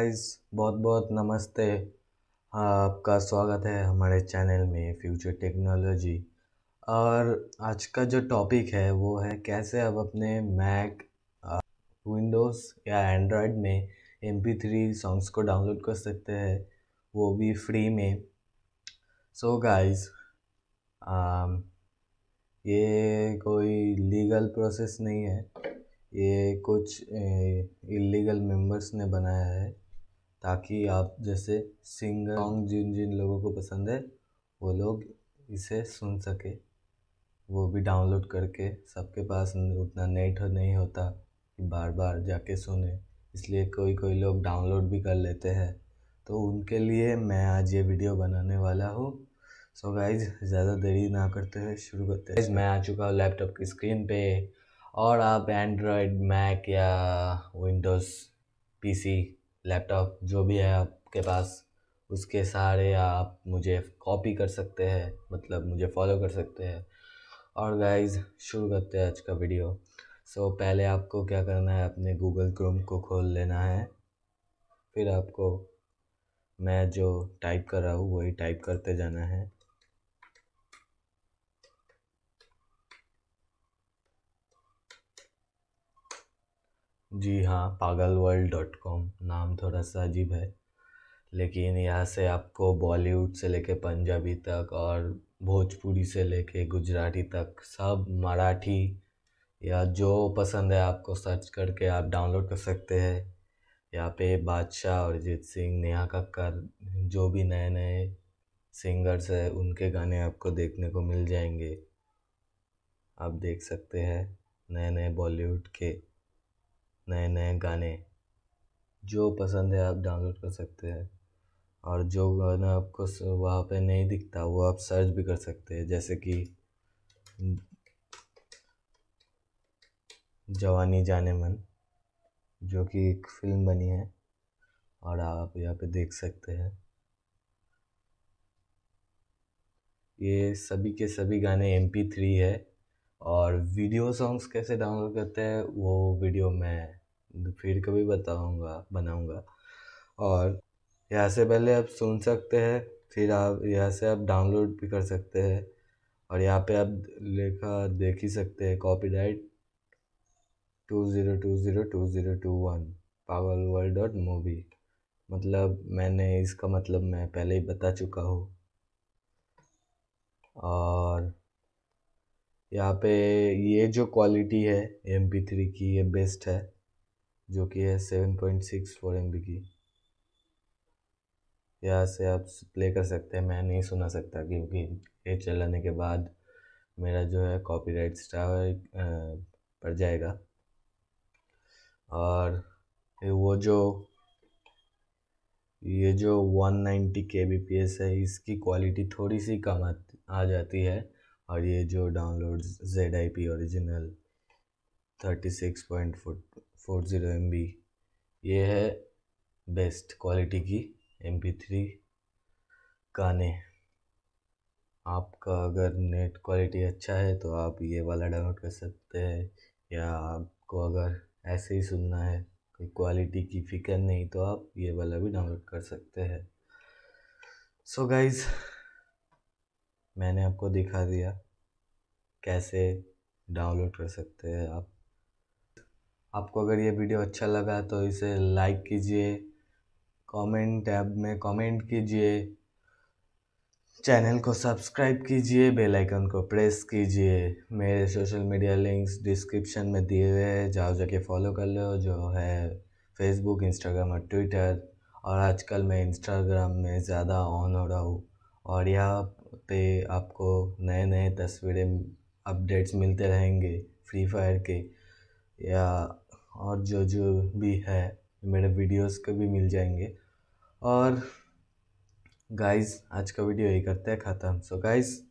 Guys बहुत बहुत नमस्ते आपका स्वागत है हमारे चैनल में फ्यूचर टेक्नोलॉजी और आज का जो टॉपिक है वो है कैसे आप अपने मैक विंडोज़ या एंड्रॉयड में एम पी थ्री सॉन्ग्स को डाउनलोड कर सकते हैं वो भी फ्री में सो so गाइस ये कोई लीगल प्रोसेस नहीं है ये कुछ इलीगल मेंबर्स ने बनाया है ताकि आप जैसे सिंगर सॉन्ग हाँ। जिन जिन लोगों को पसंद है वो लोग इसे सुन सके वो भी डाउनलोड करके सबके पास उतना नेट नहीं होता कि बार बार जाके सुने इसलिए कोई कोई लोग डाउनलोड भी कर लेते हैं तो उनके लिए मैं आज ये वीडियो बनाने वाला हूँ सो गाइज ज़्यादा देरी ना करते हुए शुरू करते हैं मैं आ चुका हूँ लैपटॉप की स्क्रीन पे और आप एंड्रॉयड मैक या विंडोज़ पीसी लैपटॉप जो भी है आपके पास उसके सारे आप मुझे कॉपी कर सकते हैं मतलब मुझे फॉलो कर सकते हैं और गाइस शुरू करते हैं आज का वीडियो सो so, पहले आपको क्या करना है अपने गूगल क्रोम को खोल लेना है फिर आपको मैं जो टाइप कर रहा हूँ वही टाइप करते जाना है जी हाँ पागल वर्ल्ड डॉट कॉम नाम थोड़ा सा अजीब है लेकिन यहाँ से आपको बॉलीवुड से लेके पंजाबी तक और भोजपुरी से लेके गुजराती तक सब मराठी या जो पसंद है आपको सर्च करके आप डाउनलोड कर सकते हैं यहाँ पे बादशाह अरिजीत सिंह नेहा कक्कर जो भी नए नए सिंगर्स है उनके गाने आपको देखने को मिल जाएंगे आप देख सकते हैं नए नए बॉलीवुड के नए नए गाने जो पसंद है आप डाउनलोड कर सकते हैं और जो गाना आपको वहाँ पे नहीं दिखता वो आप सर्च भी कर सकते हैं जैसे कि जवानी जाने मन जो कि एक फिल्म बनी है और आप यहाँ पे देख सकते हैं ये सभी के सभी गाने एम पी थ्री है और वीडियो सॉन्ग्स कैसे डाउनलोड करते हैं वो वीडियो मैं तो फिर कभी बताऊँगा बनाऊँगा और यहाँ से पहले आप सुन सकते हैं फिर आप यहाँ से आप डाउनलोड भी कर सकते हैं और यहाँ पे आप लेखा देख ही सकते हैं copyright two zero two zero two zero two one power world dot movie मतलब मैंने इसका मतलब मैं पहले ही बता चुका हूँ और यहाँ पे ये जो क्वालिटी है एम पी थ्री की ये बेस्ट है जो कि है seven point six four M B की यहाँ से आप प्ले कर सकते हैं मैं नहीं सुना सकता क्योंकि ये चलाने के बाद मेरा जो है कॉपीराइट स्ट्राइक पड़ जाएगा और वो जो ये जो वन नाइन्टी के बी पी एस है इसकी क्वालिटी थोड़ी सी कम आ जाती है और ये जो download Z I P original thirty six point four zero M B ये है बेस्ट क्वालिटी की एम पी थ्री गाने आपका अगर नेट क्वालिटी अच्छा है तो आप ये वाला डाउनलोड कर सकते हैं या आपको अगर ऐसे ही सुनना है कोई क्वालिटी की फ़िक्र नहीं तो आप ये वाला भी डाउनलोड कर सकते हैं सो गाइज मैंने आपको दिखा दिया कैसे डाउनलोड कर सकते हैं आप आपको अगर ये वीडियो अच्छा लगा तो इसे लाइक कीजिए कमेंट टैब में कमेंट कीजिए चैनल को सब्सक्राइब कीजिए बेल आइकन को प्रेस कीजिए मेरे सोशल मीडिया लिंक्स डिस्क्रिप्शन में दिए हुए हैं जाओ जाके फॉलो कर लो जो है फेसबुक इंस्टाग्राम और ट्विटर और आजकल मैं इंस्टाग्राम में ज़्यादा ऑन हो रहा हूँ और यहाँ पे आपको नए नए तस्वीरें अपडेट्स मिलते रहेंगे फ्री फायर के या और जो जो भी है मेरे वीडियोस के भी मिल जाएंगे और गाइस आज का वीडियो यही करते हैं ख़त्म सो गाइस